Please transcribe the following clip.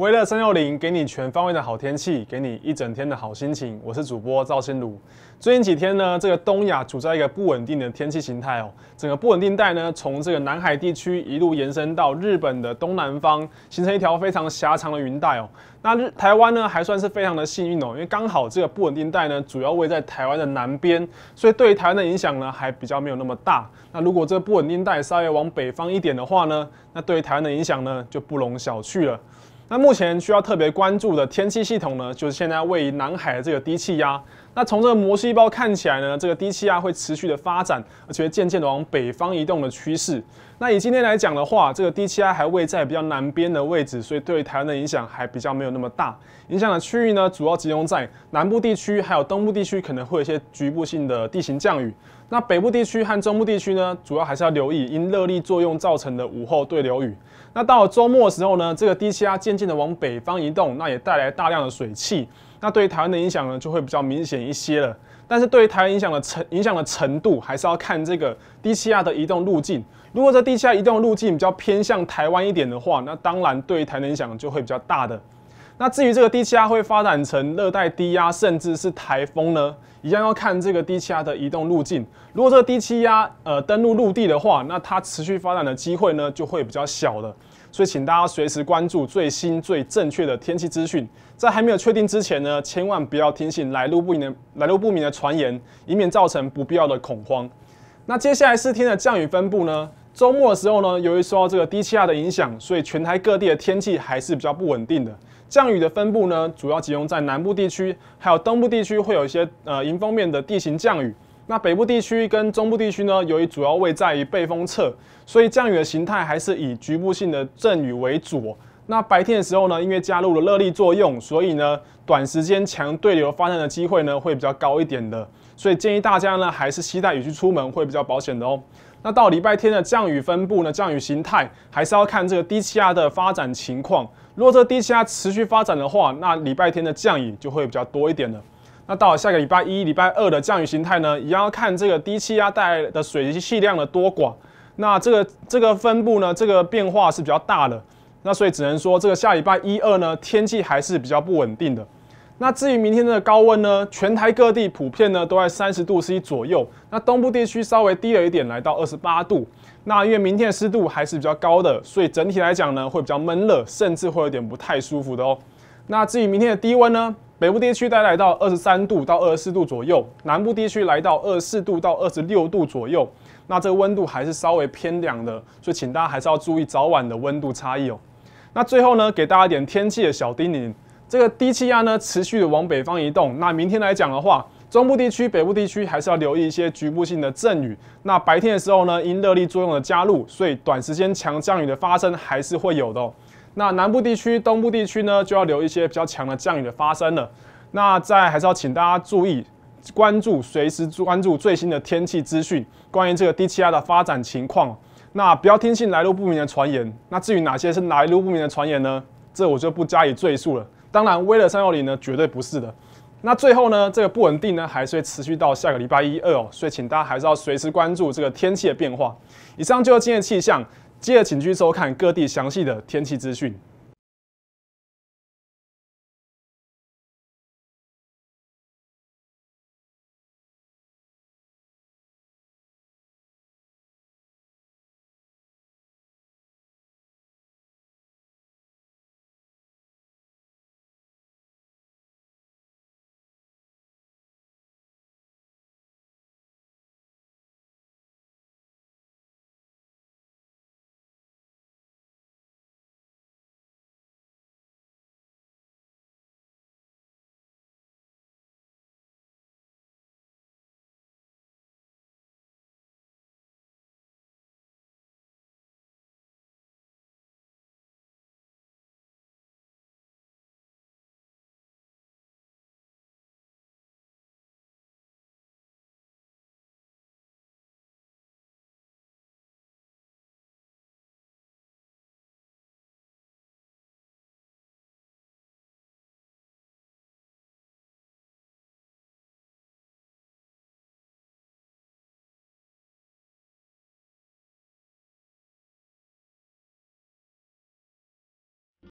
威乐三六零给你全方位的好天气，给你一整天的好心情。我是主播赵新鲁。最近几天呢，这个东亚处在一个不稳定的天气形态哦，整个不稳定带呢从这个南海地区一路延伸到日本的东南方，形成一条非常狭长的云带哦。那日台湾呢还算是非常的幸运哦，因为刚好这个不稳定带呢主要位在台湾的南边，所以对于台湾的影响呢还比较没有那么大。那如果这不稳定带稍微往北方一点的话呢，那对于台湾的影响呢就不容小觑了。那目前需要特别关注的天气系统呢，就是现在位于南海的这个低气压。那从这个模细胞看起来呢，这个低气压会持续的发展，而且渐渐的往北方移动的趋势。那以今天来讲的话，这个低气压还位在比较南边的位置，所以对台湾的影响还比较没有那么大。影响的区域呢，主要集中在南部地区，还有东部地区可能会有一些局部性的地形降雨。那北部地区和中部地区呢，主要还是要留意因热力作用造成的午后对流雨。那到了周末的时候呢，这个低气压渐渐的往北方移动，那也带来大量的水汽。那对于台湾的影响呢，就会比较明显一些了。但是，对于台湾影响的程影响的程度，还是要看这个低气压的移动路径。如果这低气压移动路径比较偏向台湾一点的话，那当然对台影响就会比较大的。那至于这个低气压会发展成热带低压，甚至是台风呢，一样要看这个低气压的移动路径。如果这个低气压呃登陆陆地的话，那它持续发展的机会呢，就会比较小了。所以，请大家随时关注最新最正确的天气资讯。在还没有确定之前呢，千万不要听信来路不明的来路不明的传言，以免造成不必要的恐慌。那接下来四天的降雨分布呢？周末的时候呢，由于受到这个低气压的影响，所以全台各地的天气还是比较不稳定的。降雨的分布呢，主要集中在南部地区，还有东部地区会有一些呃迎风面的地形降雨。那北部地区跟中部地区呢，由于主要位在于背风侧，所以降雨的形态还是以局部性的阵雨为主。那白天的时候呢，因为加入了热力作用，所以呢，短时间强对流发展的机会呢会比较高一点的。所以建议大家呢，还是期待雨去出门会比较保险的哦。那到礼拜天的降雨分布呢，降雨形态还是要看这个低气压的发展情况。如果这低气压持续发展的话，那礼拜天的降雨就会比较多一点了。那到了下个礼拜一、礼拜二的降雨形态呢，也要看这个低气压带来的水汽量的多寡。那这个这个分布呢，这个变化是比较大的。那所以只能说，这个下礼拜一、二呢，天气还是比较不稳定的。那至于明天的高温呢，全台各地普遍呢都在三十度 C 左右。那东部地区稍微低了一点，来到二十八度。那因为明天的湿度还是比较高的，所以整体来讲呢，会比较闷热，甚至会有点不太舒服的哦。那至于明天的低温呢？北部地区大概到二十三度到二十四度左右，南部地区来到二十四度到二十六度左右。那这个温度还是稍微偏凉的，所以请大家还是要注意早晚的温度差异哦。那最后呢，给大家一点天气的小叮咛：这个低气压呢持续的往北方移动，那明天来讲的话，中部地区、北部地区还是要留意一些局部性的阵雨。那白天的时候呢，因热力作用的加入，所以短时间强降雨的发生还是会有的。那南部地区、东部地区呢，就要留一些比较强的降雨的发生了。那在还是要请大家注意、关注，随时关注最新的天气资讯，关于这个低气压的发展情况。那不要听信来路不明的传言。那至于哪些是来路不明的传言呢？这我就不加以赘述了。当然威勒三六零呢，绝对不是的。那最后呢，这个不稳定呢，还是会持续到下个礼拜一二哦。所以，请大家还是要随时关注这个天气的变化。以上就是今天气象。接着，请继续收看各地详细的天气资讯。